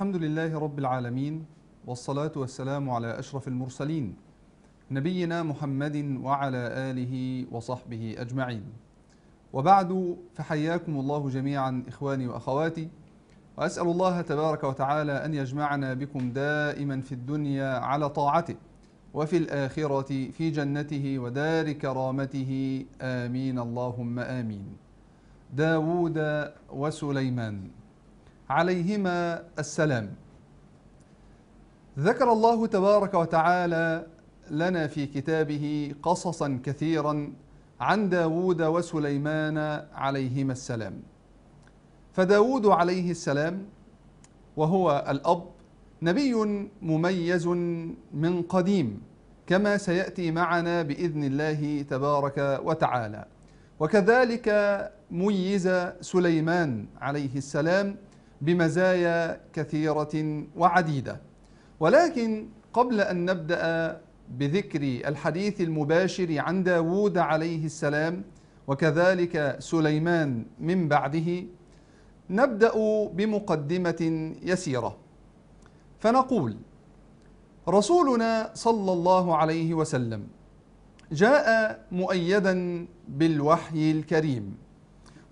الحمد لله رب العالمين والصلاة والسلام على أشرف المرسلين نبينا محمد وعلى آله وصحبه أجمعين وبعد فحياكم الله جميعا إخواني وأخواتي وأسأل الله تبارك وتعالى أن يجمعنا بكم دائما في الدنيا على طاعته وفي الآخرة في جنته ودار كرامته آمين اللهم آمين داود وسليمان عليهما السلام ذكر الله تبارك وتعالى لنا في كتابه قصصا كثيرا عن داود وسليمان عليهما السلام فداود عليه السلام وهو الأب نبي مميز من قديم كما سيأتي معنا بإذن الله تبارك وتعالى وكذلك ميز سليمان عليه السلام بمزايا كثيرة وعديدة ولكن قبل أن نبدأ بذكر الحديث المباشر عن داود عليه السلام وكذلك سليمان من بعده نبدأ بمقدمة يسيرة فنقول رسولنا صلى الله عليه وسلم جاء مؤيدا بالوحي الكريم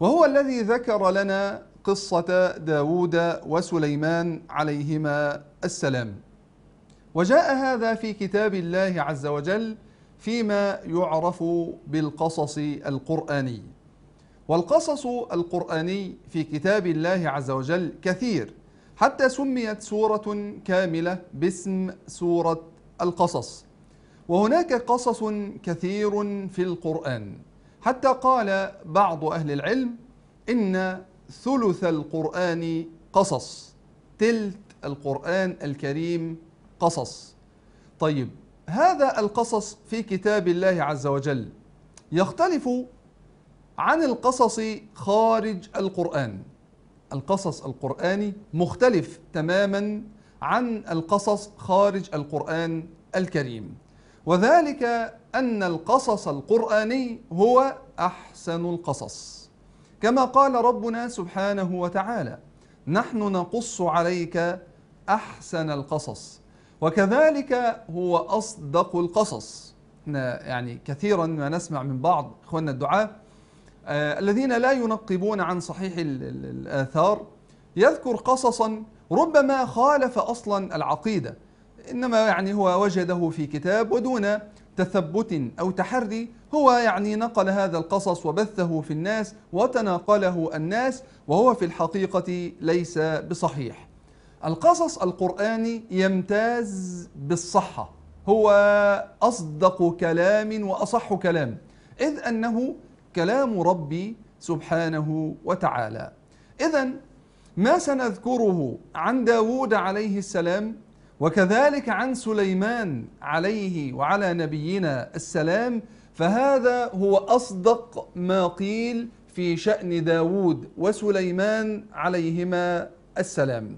وهو الذي ذكر لنا قصة داود وسليمان عليهما السلام وجاء هذا في كتاب الله عز وجل فيما يعرف بالقصص القرآني والقصص القرآني في كتاب الله عز وجل كثير حتى سميت سورة كاملة باسم سورة القصص وهناك قصص كثير في القرآن حتى قال بعض أهل العلم إن ثلث القرآن قصص تلت القرآن الكريم قصص طيب هذا القصص في كتاب الله عز وجل يختلف عن القصص خارج القرآن القصص القرآني مختلف تماما عن القصص خارج القرآن الكريم وذلك أن القصص القرآني هو أحسن القصص كما قال ربنا سبحانه وتعالى نحن نقص عليك أحسن القصص وكذلك هو أصدق القصص احنا يعني كثيرا ما نسمع من بعض إخواننا الدعاة آه، الذين لا ينقبون عن صحيح الآثار يذكر قصصا ربما خالف أصلا العقيدة إنما يعني هو وجده في كتاب ودون تثبت أو تحري هو يعني نقل هذا القصص وبثه في الناس وتناقله الناس وهو في الحقيقة ليس بصحيح القصص القرآني يمتاز بالصحة هو أصدق كلام وأصح كلام إذ أنه كلام ربي سبحانه وتعالى إذا ما سنذكره عن داود عليه السلام وكذلك عن سليمان عليه وعلى نبينا السلام فهذا هو أصدق ما قيل في شأن داود وسليمان عليهما السلام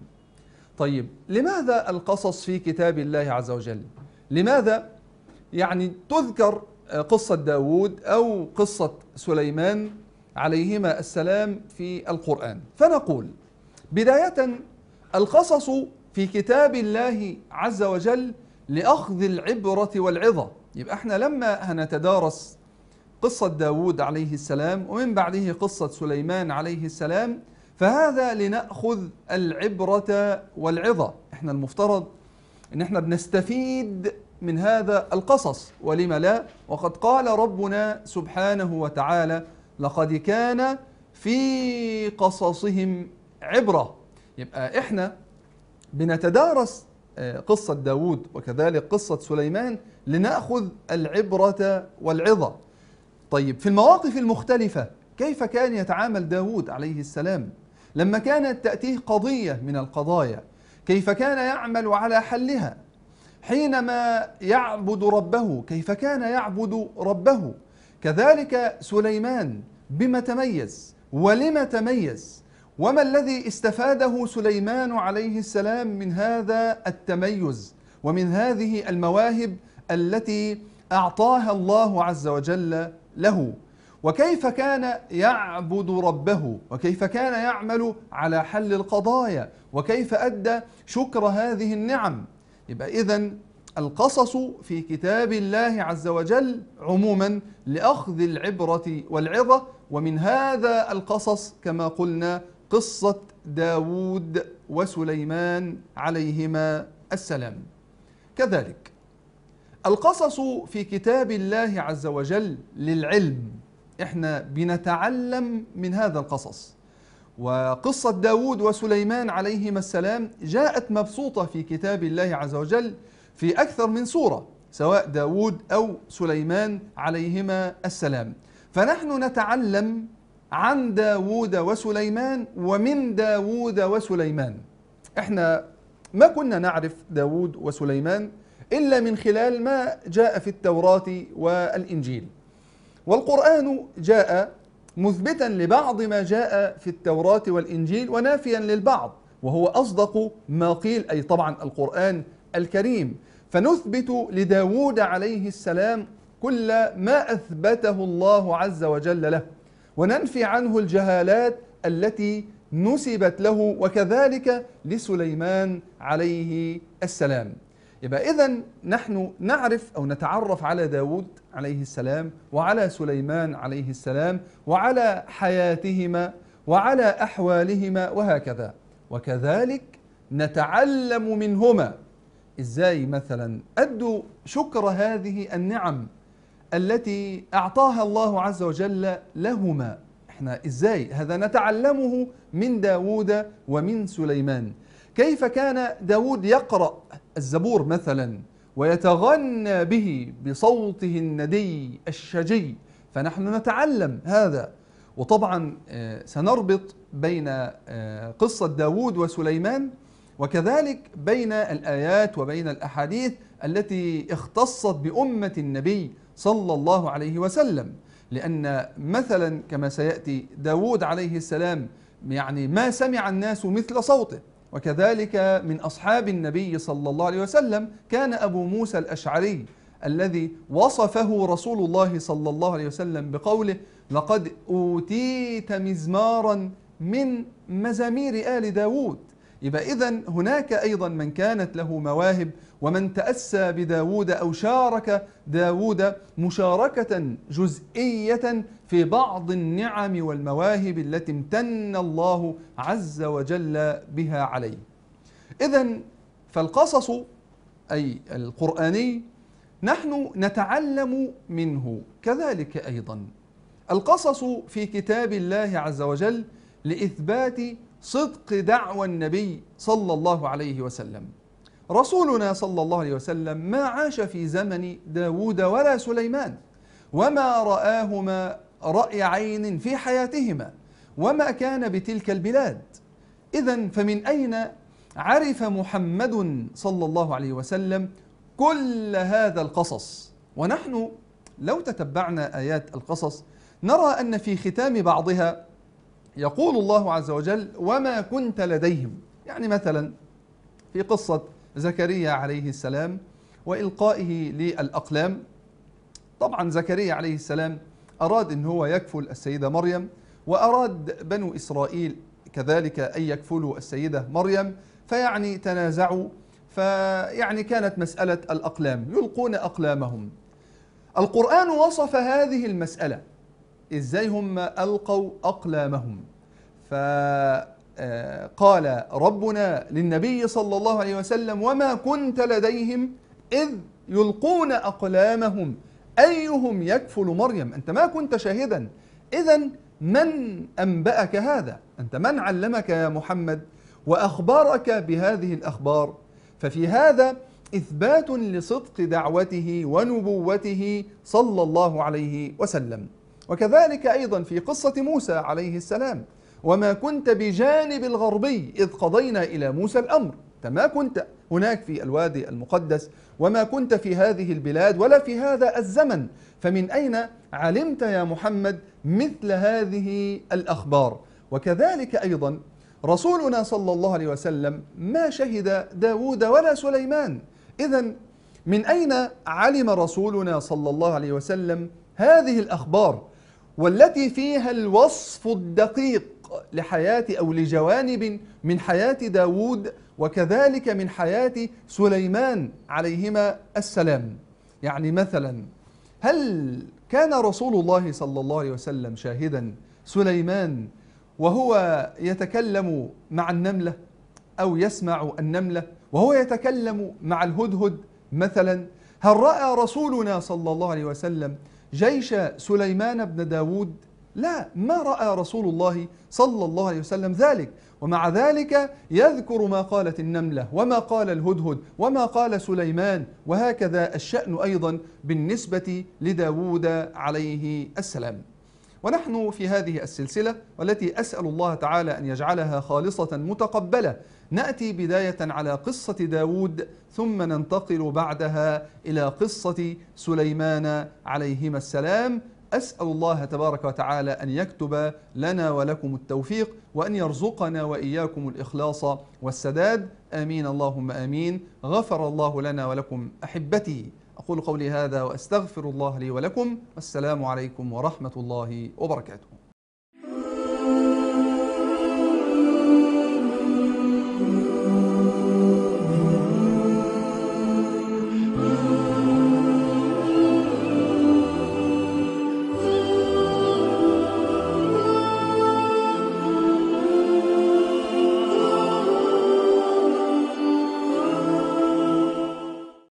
طيب لماذا القصص في كتاب الله عز وجل لماذا يعني تذكر آه، قصة داود أو قصة سليمان عليهما السلام في القرآن فنقول بداية القصص في كتاب الله عز وجل لأخذ العبرة والعظة يبقى احنا لما هنتدارس قصة داود عليه السلام ومن بعده قصة سليمان عليه السلام فهذا لنأخذ العبرة والعظة احنا المفترض ان احنا بنستفيد من هذا القصص ولم لا وقد قال ربنا سبحانه وتعالى لقد كان في قصصهم عبرة يبقى احنا بنتدارس آه، قصة داود وكذلك قصة سليمان لنأخذ العبرة والعظة طيب في المواقف المختلفة كيف كان يتعامل داود عليه السلام لما كانت تأتيه قضية من القضايا كيف كان يعمل على حلها حينما يعبد ربه كيف كان يعبد ربه كذلك سليمان بما تميز ولما تميز وما الذي استفاده سليمان عليه السلام من هذا التميز ومن هذه المواهب التي اعطاها الله عز وجل له وكيف كان يعبد ربه وكيف كان يعمل على حل القضايا وكيف ادى شكر هذه النعم يبقى اذا القصص في كتاب الله عز وجل عموما لاخذ العبره والعظه ومن هذا القصص كما قلنا قصة داود وسليمان عليهما السلام كذلك القصص في كتاب الله عز وجل للعلم احنا بنتعلم من هذا القصص وقصة داود وسليمان عليهما السلام جاءت مبسوطة في كتاب الله عز وجل في أكثر من سورة سواء داود أو سليمان عليهما السلام فنحن نتعلم عن داوود وسليمان ومن داوود وسليمان احنا ما كنا نعرف داوود وسليمان إلا من خلال ما جاء في التوراة والإنجيل والقرآن جاء مثبتا لبعض ما جاء في التوراة والإنجيل ونافيا للبعض وهو أصدق ما قيل أي طبعا القرآن الكريم فنثبت لداوود عليه السلام كل ما أثبته الله عز وجل له وننفي عنه الجهالات التي نسبت له وكذلك لسليمان عليه السلام يبقى إذا نحن نعرف أو نتعرف على داود عليه السلام وعلى سليمان عليه السلام وعلى حياتهما وعلى أحوالهما وهكذا وكذلك نتعلم منهما إزاي مثلا أدوا شكر هذه النعم التي أعطاها الله عز وجل لهما احنا ازاي هذا نتعلمه من داود ومن سليمان كيف كان داود يقرأ الزبور مثلا ويتغنى به بصوته الندي الشجي فنحن نتعلم هذا وطبعا آه، سنربط بين آه، قصة داود وسليمان وكذلك بين الآيات وبين الأحاديث التي اختصت بأمة النبي صلى الله عليه وسلم لأن مثلا كما سيأتي داود عليه السلام يعني ما سمع الناس مثل صوته وكذلك من أصحاب النبي صلى الله عليه وسلم كان أبو موسى الأشعري الذي وصفه رسول الله صلى الله عليه وسلم بقوله لقد أوتيت مزمارا من مزامير آل داود يبقى إذا هناك أيضا من كانت له مواهب ومن تأسى بداود أو شارك داود مشاركة جزئية في بعض النعم والمواهب التي امتن الله عز وجل بها عليه إذا فالقصص أي القرآني نحن نتعلم منه كذلك أيضا القصص في كتاب الله عز وجل لإثبات صدق دعوى النبي صلى الله عليه وسلم رسولنا صلى الله عليه وسلم ما عاش في زمن داود ولا سليمان وما رآهما رأي عين في حياتهما وما كان بتلك البلاد إذا فمن أين عرف محمد صلى الله عليه وسلم كل هذا القصص ونحن لو تتبعنا آيات القصص نرى أن في ختام بعضها يقول الله عز وجل وما كنت لديهم يعني مثلا في قصة زكريا عليه السلام وإلقائه للأقلام طبعا زكريا عليه السلام أراد أن هو يكفل السيدة مريم وأراد بنو إسرائيل كذلك أن يكفلوا السيدة مريم فيعني تنازعوا فيعني كانت مسألة الأقلام يلقون أقلامهم القرآن وصف هذه المسألة ازاي هم القوا اقلامهم فقال آه، ربنا للنبي صلى الله عليه وسلم وما كنت لديهم اذ يلقون اقلامهم ايهم يكفل مريم انت ما كنت شاهدا اذا من انباك هذا انت من علمك يا محمد واخبرك بهذه الاخبار ففي هذا اثبات لصدق دعوته ونبوته صلى الله عليه وسلم وكذلك أيضا في قصة موسى عليه السلام وما كنت بجانب الغربي إذ قضينا إلى موسى الأمر ما كنت هناك في الوادي المقدس وما كنت في هذه البلاد ولا في هذا الزمن فمن أين علمت يا محمد مثل هذه الأخبار وكذلك أيضا رسولنا صلى الله عليه وسلم ما شهد داود ولا سليمان إذا من أين علم رسولنا صلى الله عليه وسلم هذه الأخبار والتي فيها الوصف الدقيق لحياة أو لجوانب من حياة داود وكذلك من حياة سليمان عليهما السلام يعني مثلا هل كان رسول الله صلى الله عليه وسلم شاهدا سليمان وهو يتكلم مع النملة أو يسمع النملة وهو يتكلم مع الهدهد مثلا هل رأى رسولنا صلى الله عليه وسلم جيش سليمان بن داود لا ما رأى رسول الله صلى الله عليه وسلم ذلك ومع ذلك يذكر ما قالت النملة وما قال الهدهد وما قال سليمان وهكذا الشأن أيضا بالنسبة لداود عليه السلام ونحن في هذه السلسلة والتي أسأل الله تعالى أن يجعلها خالصة متقبلة نأتي بداية على قصة داود ثم ننتقل بعدها إلى قصة سليمان عليهما السلام أسأل الله تبارك وتعالى أن يكتب لنا ولكم التوفيق وأن يرزقنا وإياكم الإخلاص والسداد آمين اللهم آمين غفر الله لنا ولكم أحبتي أقول قولي هذا وأستغفر الله لي ولكم والسلام عليكم ورحمة الله وبركاته